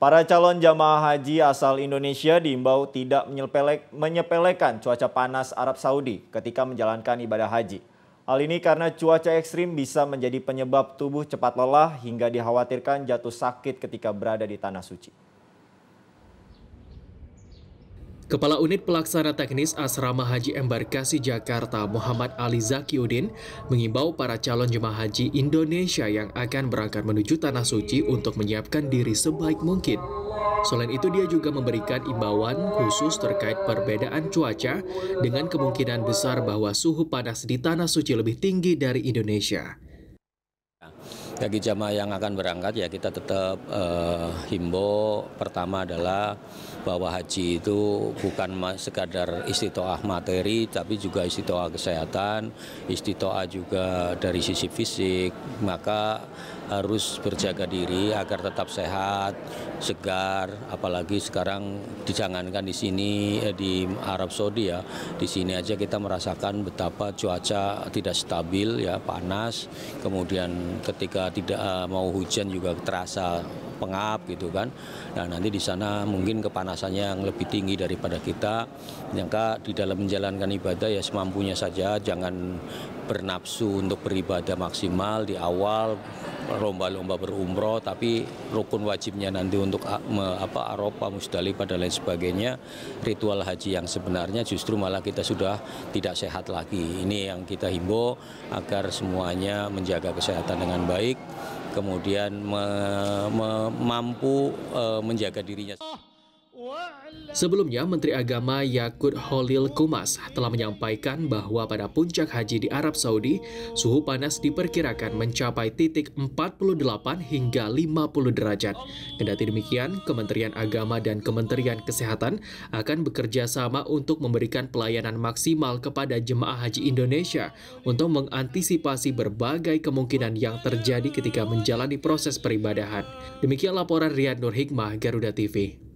Para calon jamaah haji asal Indonesia diimbau tidak menyepelek, menyepelekan cuaca panas Arab Saudi ketika menjalankan ibadah haji. Hal ini karena cuaca ekstrim bisa menjadi penyebab tubuh cepat lelah hingga dikhawatirkan jatuh sakit ketika berada di tanah suci. Kepala Unit Pelaksana Teknis Asrama Haji Embarkasi Jakarta Muhammad Ali Zakiuddin mengimbau para calon jemaah haji Indonesia yang akan berangkat menuju Tanah Suci untuk menyiapkan diri sebaik mungkin. Selain itu dia juga memberikan imbauan khusus terkait perbedaan cuaca dengan kemungkinan besar bahwa suhu panas di Tanah Suci lebih tinggi dari Indonesia. Bagi jamaah yang akan berangkat ya kita tetap uh, himbau pertama adalah bahwa haji itu bukan sekadar istitoah materi tapi juga istitoah kesehatan, istitoah juga dari sisi fisik. Maka harus berjaga diri agar tetap sehat, segar, apalagi sekarang dijangankan di sini eh, di Arab Saudi ya. Di sini aja kita merasakan betapa cuaca tidak stabil ya, panas. Kemudian ketika tidak eh, mau hujan juga terasa pengap gitu kan. Nah nanti di sana mungkin kepanasannya yang lebih tinggi daripada kita. jangka di dalam menjalankan ibadah ya semampunya saja, jangan bernapsu untuk beribadah maksimal di awal lomba-lomba berumroh tapi rukun wajibnya nanti untuk ah, apa Aropa, Musdalifah dan lain sebagainya ritual haji yang sebenarnya justru malah kita sudah tidak sehat lagi ini yang kita himbau agar semuanya menjaga kesehatan dengan baik kemudian mampu eh, menjaga dirinya. Sebelumnya, Menteri Agama Yakut Holil Kumas telah menyampaikan bahwa pada puncak haji di Arab Saudi, suhu panas diperkirakan mencapai titik 48 hingga 50 derajat. Kendati demikian, Kementerian Agama dan Kementerian Kesehatan akan bekerja sama untuk memberikan pelayanan maksimal kepada jemaah haji Indonesia untuk mengantisipasi berbagai kemungkinan yang terjadi ketika menjalani proses peribadahan. Demikian laporan Riyad Nur Hikmah, Garuda TV.